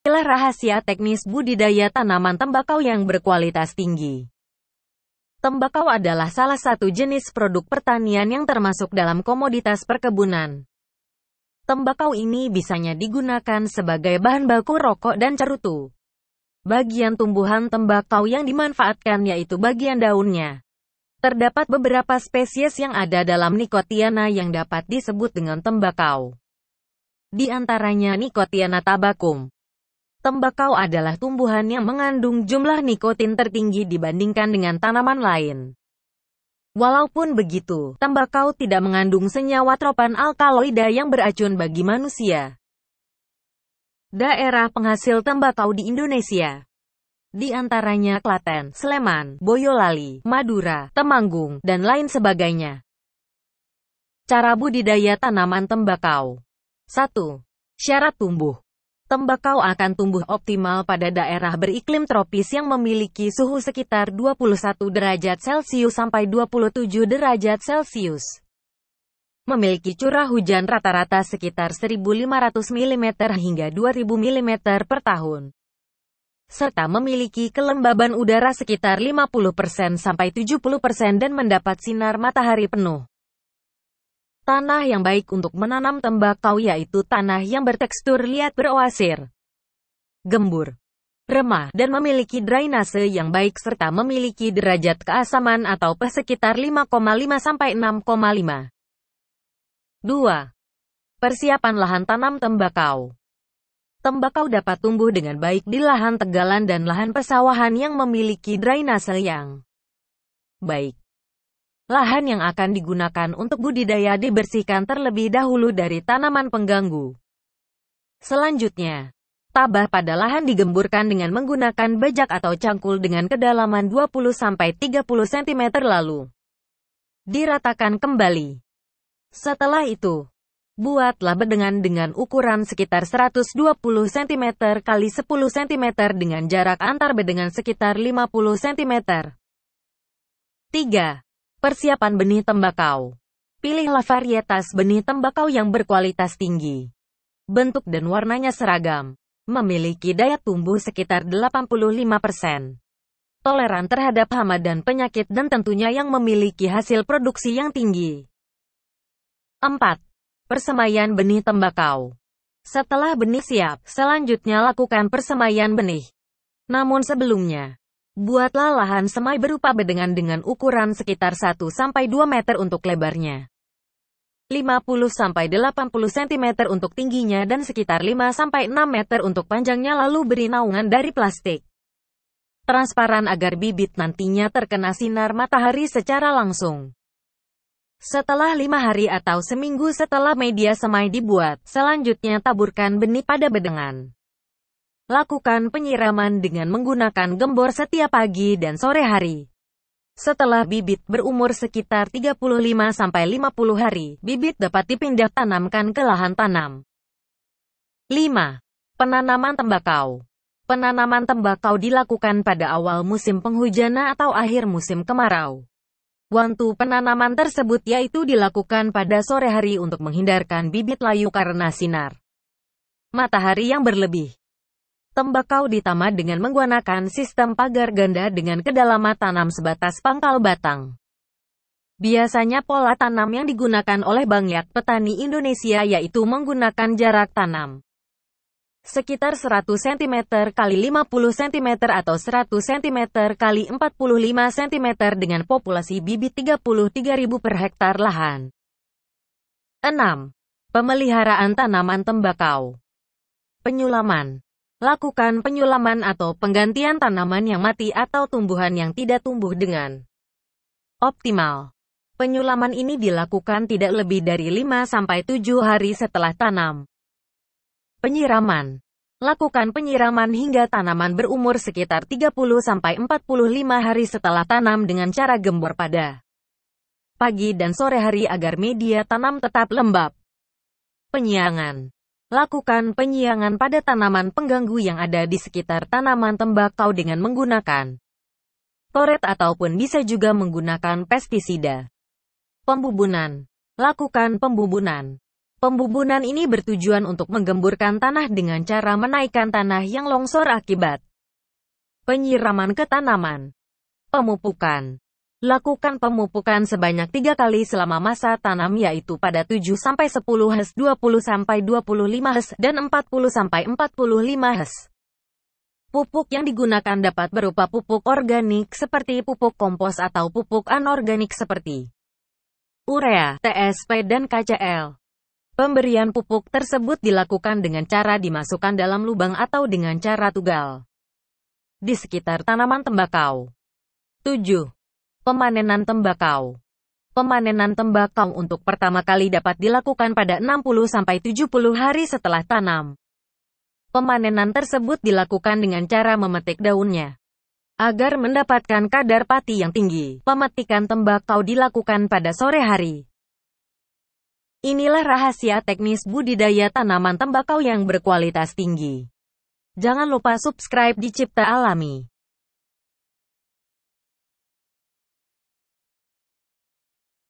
Inilah rahasia teknis budidaya tanaman tembakau yang berkualitas tinggi. Tembakau adalah salah satu jenis produk pertanian yang termasuk dalam komoditas perkebunan. Tembakau ini bisanya digunakan sebagai bahan baku rokok dan cerutu. Bagian tumbuhan tembakau yang dimanfaatkan yaitu bagian daunnya. Terdapat beberapa spesies yang ada dalam nikotiana yang dapat disebut dengan tembakau. Di antaranya nikotiana tabacum, Tembakau adalah tumbuhan yang mengandung jumlah nikotin tertinggi dibandingkan dengan tanaman lain. Walaupun begitu, tembakau tidak mengandung senyawa tropan alkaloida yang beracun bagi manusia. Daerah penghasil tembakau di Indonesia di antaranya Klaten, Sleman, Boyolali, Madura, Temanggung, dan lain sebagainya. Cara budidaya tanaman tembakau 1. Syarat tumbuh tembakau akan tumbuh optimal pada daerah beriklim tropis yang memiliki suhu sekitar 21 derajat Celcius sampai 27 derajat Celcius. Memiliki curah hujan rata-rata sekitar 1.500 mm hingga 2.000 mm per tahun. Serta memiliki kelembaban udara sekitar 50% sampai 70% dan mendapat sinar matahari penuh. Tanah yang baik untuk menanam tembakau yaitu tanah yang bertekstur liat beroasir, gembur, remah, dan memiliki drainase yang baik serta memiliki derajat keasaman atau sekitar 5,5 sampai 6,5. 2. Persiapan lahan tanam tembakau Tembakau dapat tumbuh dengan baik di lahan tegalan dan lahan pesawahan yang memiliki drainase yang baik lahan yang akan digunakan untuk budidaya dibersihkan terlebih dahulu dari tanaman pengganggu. Selanjutnya, tabah pada lahan digemburkan dengan menggunakan bajak atau cangkul dengan kedalaman 20-30 cm lalu. Diratakan kembali. Setelah itu, buatlah bedengan dengan ukuran sekitar 120 cm x 10 cm dengan jarak antar bedengan sekitar 50 cm. 3. Persiapan benih tembakau. Pilihlah varietas benih tembakau yang berkualitas tinggi. Bentuk dan warnanya seragam. Memiliki daya tumbuh sekitar 85%. Toleran terhadap hama dan penyakit dan tentunya yang memiliki hasil produksi yang tinggi. 4. Persemaian benih tembakau. Setelah benih siap, selanjutnya lakukan persemaian benih. Namun sebelumnya, Buatlah lahan semai berupa bedengan dengan ukuran sekitar 1-2 meter untuk lebarnya. 50-80 cm untuk tingginya dan sekitar 5-6 meter untuk panjangnya lalu beri naungan dari plastik. Transparan agar bibit nantinya terkena sinar matahari secara langsung. Setelah lima hari atau seminggu setelah media semai dibuat, selanjutnya taburkan benih pada bedengan. Lakukan penyiraman dengan menggunakan gembor setiap pagi dan sore hari. Setelah bibit berumur sekitar 35-50 hari, bibit dapat dipindah tanamkan ke lahan tanam. 5. Penanaman tembakau Penanaman tembakau dilakukan pada awal musim penghujana atau akhir musim kemarau. Waktu penanaman tersebut yaitu dilakukan pada sore hari untuk menghindarkan bibit layu karena sinar matahari yang berlebih tembakau ditambah dengan menggunakan sistem pagar ganda dengan kedalaman tanam sebatas pangkal batang. Biasanya pola tanam yang digunakan oleh banyak petani Indonesia yaitu menggunakan jarak tanam sekitar 100 cm kali 50 cm atau 100 cm kali 45 cm dengan populasi bibit 33.000 per hektar lahan. 6. Pemeliharaan tanaman tembakau. Penyulaman Lakukan penyulaman atau penggantian tanaman yang mati atau tumbuhan yang tidak tumbuh dengan optimal. Penyulaman ini dilakukan tidak lebih dari 5-7 hari setelah tanam. Penyiraman Lakukan penyiraman hingga tanaman berumur sekitar 30-45 hari setelah tanam dengan cara gembor pada pagi dan sore hari agar media tanam tetap lembab. Penyiangan Lakukan penyiangan pada tanaman pengganggu yang ada di sekitar tanaman tembakau dengan menggunakan toret ataupun bisa juga menggunakan pestisida. Pembubunan. Lakukan pembubunan. Pembubunan ini bertujuan untuk menggemburkan tanah dengan cara menaikkan tanah yang longsor akibat penyiraman ke tanaman. Pemupukan. Lakukan pemupukan sebanyak tiga kali selama masa tanam yaitu pada 7-10 hes, 20-25 hes dan 40-45 hes. Pupuk yang digunakan dapat berupa pupuk organik seperti pupuk kompos atau pupuk anorganik seperti urea, TSP, dan KCL. Pemberian pupuk tersebut dilakukan dengan cara dimasukkan dalam lubang atau dengan cara tugal di sekitar tanaman tembakau. 7. Pemanenan tembakau Pemanenan tembakau untuk pertama kali dapat dilakukan pada 60-70 hari setelah tanam. Pemanenan tersebut dilakukan dengan cara memetik daunnya. Agar mendapatkan kadar pati yang tinggi, pemetikan tembakau dilakukan pada sore hari. Inilah rahasia teknis budidaya tanaman tembakau yang berkualitas tinggi. Jangan lupa subscribe di Cipta Alami.